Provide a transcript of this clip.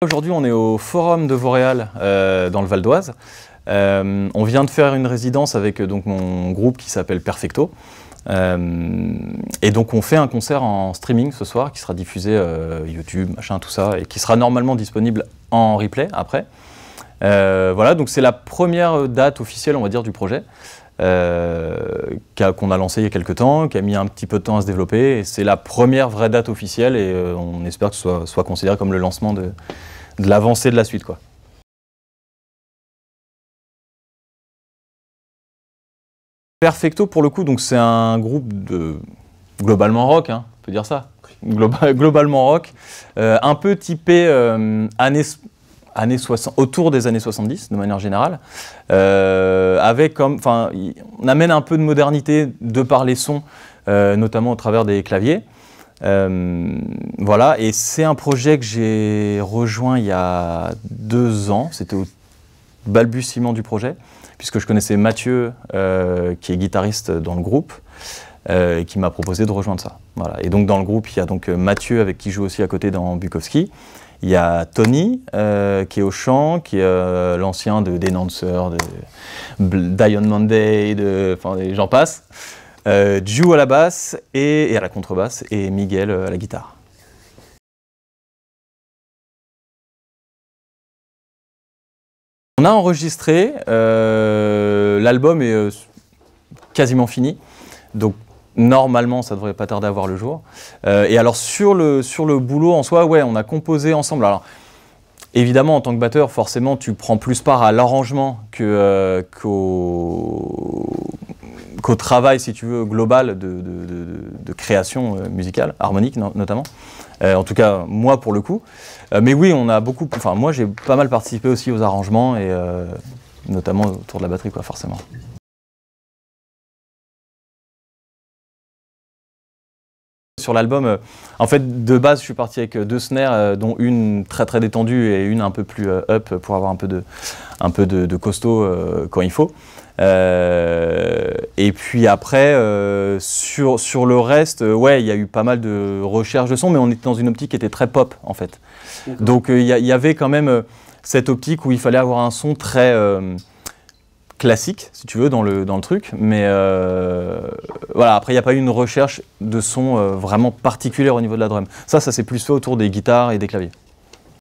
Aujourd'hui, on est au Forum de Vauréal euh, dans le Val d'Oise. Euh, on vient de faire une résidence avec euh, donc, mon groupe qui s'appelle Perfecto. et donc on fait un concert en streaming ce soir qui sera diffusé YouTube, machin, tout ça, et qui sera normalement disponible en replay après. voilà, donc c'est la première date officielle, on va dire, du projet. qu'on a lancé il y a quelques temps, qui a mis un petit peu de temps à se développer. C'est la première vraie date officielle et on espère que ce soit, soit considéré comme le lancement de, de l'avancée de la suite. Quoi. Perfecto, pour le coup, donc c'est un groupe de globalement rock, hein, on peut dire ça, globalement rock, euh, un peu typé euh, années, autour des années 70 de manière générale, euh, avec on amène un peu de modernité de par les sons, notamment au travers des claviers. Euh, voilà, et c'est un projet que j'ai rejoint il y a deux ans, c'était au balbutiement du projet, puisque je connaissais Mathieu, euh, qui est guitariste dans le groupe, euh, et qui m'a proposé de rejoindre ça. Voilà. Et donc dans le groupe, il y a donc Mathieu, avec qui je joue aussi à côté dans Bukowski, il y a Tony, qui est au chant, qui est l'ancien de Dénanceur, de Dion Monday, de, j'en passe euh, à la basse et, à la contrebasse et Miguel euh, à la guitare. On a enregistré, euh, l'album est euh, quasiment fini, donc normalement ça devrait pas tarder à voir le jour. et alors sur le, sur le boulot en soi, ouais, on a composé ensemble. Alors évidemment en tant que batteur, forcément tu prends plus part à l'arrangement qu'au travail, si tu veux, global de, création euh, musicale, harmonique notamment. Euh, en tout cas, moi pour le coup. Euh, mais oui, on a beaucoup. Enfin, moi, j'ai pas mal participé aussi aux arrangements et notamment autour de la batterie, quoi, forcément. Sur l'album, en fait, de base, je suis parti avec deux snares, dont une très très détendue et une un peu plus up pour avoir un peu de, un peu de costaud quand il faut. Et puis après, euh, sur, sur le reste, euh, ouais, il y a eu pas mal de recherches de sons, mais on était dans une optique qui était très pop, en fait. Donc euh, il y, avait quand même cette optique où il fallait avoir un son très classique, si tu veux, dans le, dans le truc. Mais voilà, après, il n'y a pas eu une recherche de son vraiment particulière au niveau de la drum. Ça, ça s'est plus fait autour des guitares et des claviers.